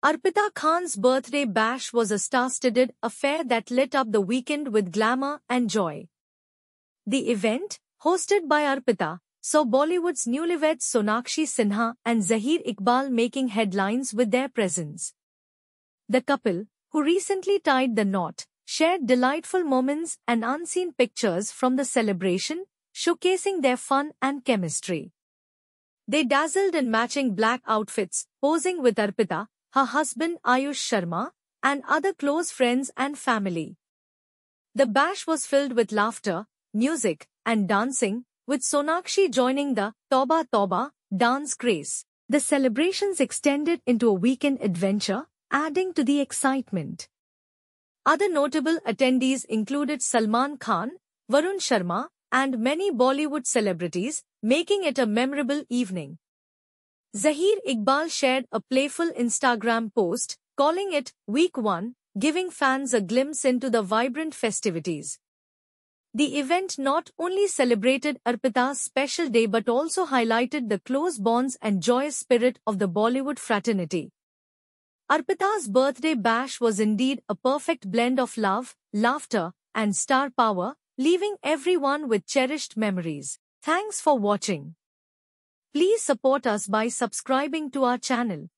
Arpita Khan's birthday bash was a star-studded affair that lit up the weekend with glamour and joy. The event, hosted by Arpita, saw Bollywood's newlyweds Sonakshi Sinha and Zahir Iqbal making headlines with their presence. The couple, who recently tied the knot, shared delightful moments and unseen pictures from the celebration, showcasing their fun and chemistry. They dazzled in matching black outfits, posing with Arpita, her husband Ayush Sharma, and other close friends and family. The bash was filled with laughter, music, and dancing, with Sonakshi joining the Toba Toba dance craze. The celebrations extended into a weekend adventure, adding to the excitement. Other notable attendees included Salman Khan, Varun Sharma, and many Bollywood celebrities, making it a memorable evening. Zahir Iqbal shared a playful Instagram post, calling it Week 1, giving fans a glimpse into the vibrant festivities. The event not only celebrated Arpita's special day but also highlighted the close bonds and joyous spirit of the Bollywood fraternity. Arpita's birthday bash was indeed a perfect blend of love, laughter, and star power, leaving everyone with cherished memories. Thanks for watching. Please support us by subscribing to our channel.